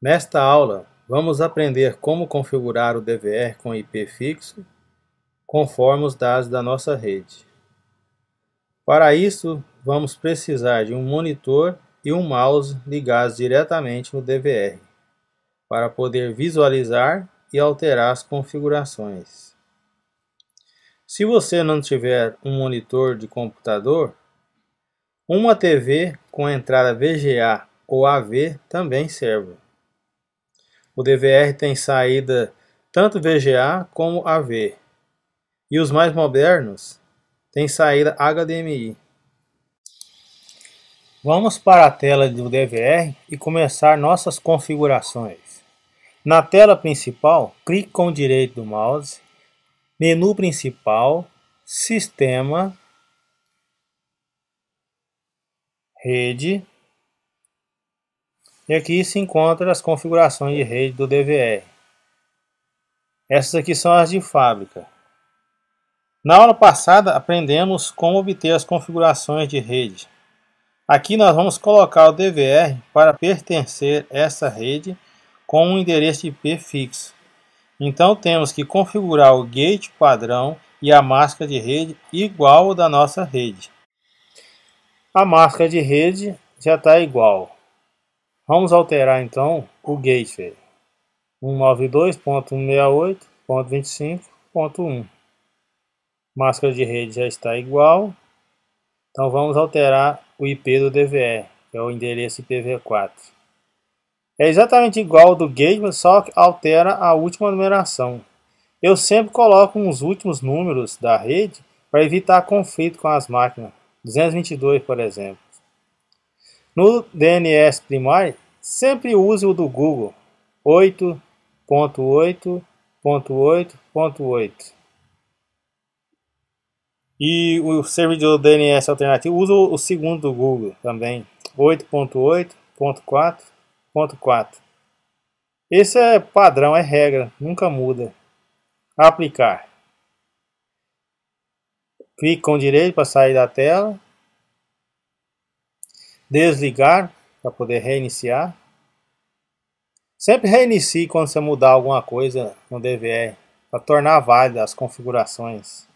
Nesta aula, vamos aprender como configurar o DVR com IP fixo, conforme os dados da nossa rede. Para isso, vamos precisar de um monitor e um mouse ligados diretamente no DVR, para poder visualizar e alterar as configurações. Se você não tiver um monitor de computador, uma TV com entrada VGA ou AV também serve. O DVR tem saída tanto VGA como AV. E os mais modernos têm saída HDMI. Vamos para a tela do DVR e começar nossas configurações. Na tela principal, clique com o direito do mouse, menu principal, sistema, rede, e aqui se encontram as configurações de rede do DVR. Essas aqui são as de fábrica. Na aula passada aprendemos como obter as configurações de rede. Aqui nós vamos colocar o DVR para pertencer essa rede com um endereço IP fixo. Então temos que configurar o gate padrão e a máscara de rede igual ao da nossa rede. A máscara de rede já está igual. Vamos alterar então o gateway 192.168.25.1. Máscara de rede já está igual. Então vamos alterar o IP do DVE, que é o endereço IPv4. É exatamente igual ao do gateway, só que altera a última numeração. Eu sempre coloco os últimos números da rede para evitar conflito com as máquinas. 222, por exemplo. No DNS primário, sempre use o do Google 8.8.8.8. E o servidor DNS alternativo usa o segundo do Google também, 8.8.4.4. Esse é padrão, é regra, nunca muda. Aplicar. Clique com o direito para sair da tela desligar para poder reiniciar. Sempre reinicie quando você mudar alguma coisa no DVR para tornar válidas as configurações